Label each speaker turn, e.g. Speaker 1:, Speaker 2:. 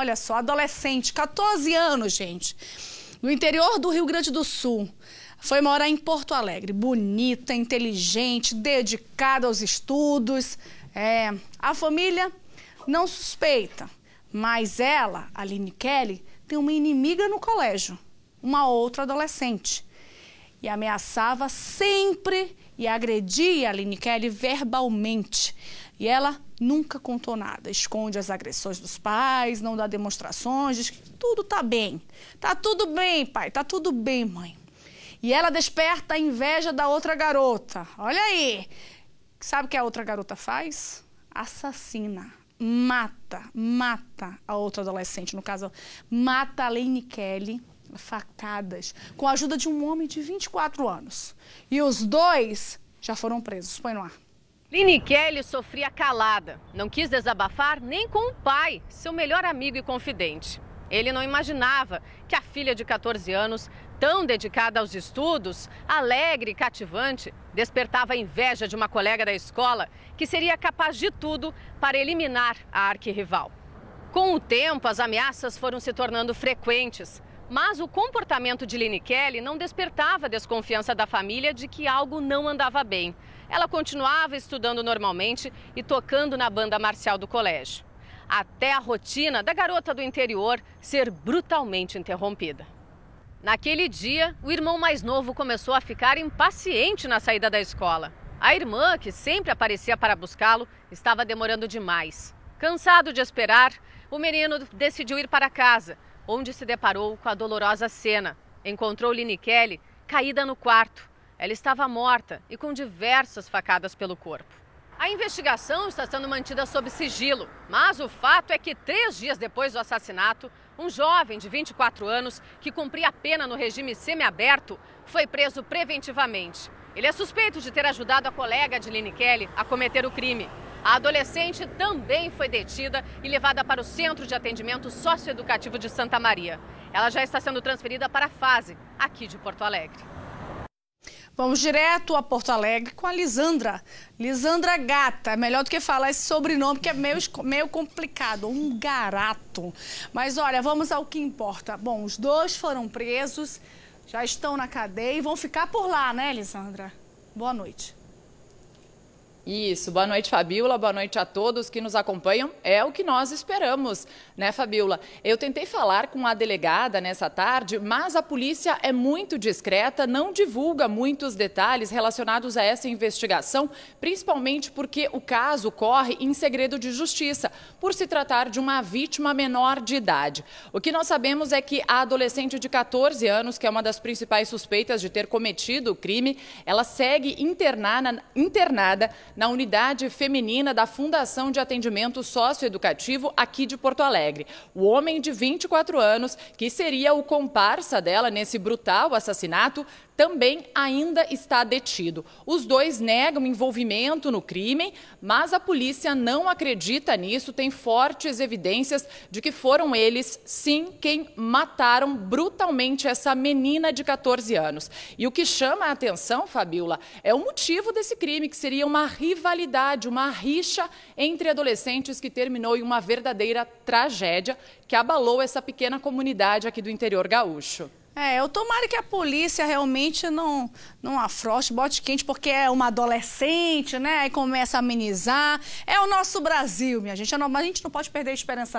Speaker 1: Olha só, adolescente, 14 anos, gente. No interior do Rio Grande do Sul. Foi morar em Porto Alegre. Bonita, inteligente, dedicada aos estudos. É, a família não suspeita, mas ela, Aline Kelly, tem uma inimiga no colégio, uma outra adolescente. E ameaçava sempre e agredia a Aline Kelly verbalmente. E ela nunca contou nada, esconde as agressões dos pais, não dá demonstrações, diz que tudo tá bem. Tá tudo bem, pai, tá tudo bem, mãe. E ela desperta a inveja da outra garota. Olha aí. Sabe o que a outra garota faz? Assassina. Mata, mata a outra adolescente, no caso, mata a Lane Kelly, facadas, com a ajuda de um
Speaker 2: homem de 24 anos. E os dois já foram presos. Põe no ar. Lini Kelly sofria calada. Não quis desabafar nem com o pai, seu melhor amigo e confidente. Ele não imaginava que a filha de 14 anos, tão dedicada aos estudos, alegre e cativante, despertava a inveja de uma colega da escola que seria capaz de tudo para eliminar a arquirrival. Com o tempo, as ameaças foram se tornando frequentes. Mas o comportamento de Lene Kelly não despertava a desconfiança da família de que algo não andava bem. Ela continuava estudando normalmente e tocando na banda marcial do colégio. Até a rotina da garota do interior ser brutalmente interrompida. Naquele dia, o irmão mais novo começou a ficar impaciente na saída da escola. A irmã, que sempre aparecia para buscá-lo, estava demorando demais. Cansado de esperar, o menino decidiu ir para casa onde se deparou com a dolorosa cena. Encontrou Lini Kelly caída no quarto. Ela estava morta e com diversas facadas pelo corpo. A investigação está sendo mantida sob sigilo, mas o fato é que três dias depois do assassinato, um jovem de 24 anos, que cumpria a pena no regime semiaberto, foi preso preventivamente. Ele é suspeito de ter ajudado a colega de Lini Kelly a cometer o crime. A adolescente também foi detida e levada para o Centro de Atendimento Socioeducativo de Santa Maria. Ela já está sendo transferida para a fase, aqui de Porto Alegre.
Speaker 1: Vamos direto a Porto Alegre com a Lisandra. Lisandra Gata, é melhor do que falar esse sobrenome que é meio, meio complicado, um garato. Mas olha, vamos ao que importa. Bom, os dois foram presos, já estão na cadeia e vão ficar por lá, né, Lisandra? Boa noite.
Speaker 3: Isso, boa noite, Fabiola, boa noite a todos que nos acompanham. É o que nós esperamos, né, Fabiola? Eu tentei falar com a delegada nessa tarde, mas a polícia é muito discreta, não divulga muitos detalhes relacionados a essa investigação, principalmente porque o caso corre em segredo de justiça, por se tratar de uma vítima menor de idade. O que nós sabemos é que a adolescente de 14 anos, que é uma das principais suspeitas de ter cometido o crime, ela segue internada, internada na unidade feminina da Fundação de Atendimento Socioeducativo aqui de Porto Alegre. O homem de 24 anos, que seria o comparsa dela nesse brutal assassinato, também ainda está detido. Os dois negam envolvimento no crime, mas a polícia não acredita nisso, tem fortes evidências de que foram eles, sim, quem mataram brutalmente essa menina de 14 anos. E o que chama a atenção, Fabiola, é o motivo desse crime, que seria uma rivalidade, uma rixa entre adolescentes que terminou em uma verdadeira tragédia que abalou essa pequena comunidade aqui do interior gaúcho. É, eu tomara que a polícia
Speaker 1: realmente não, não afroste, bote quente, porque é uma adolescente, né? E começa a amenizar. É o nosso Brasil, minha gente. É a gente não pode perder a esperança, não.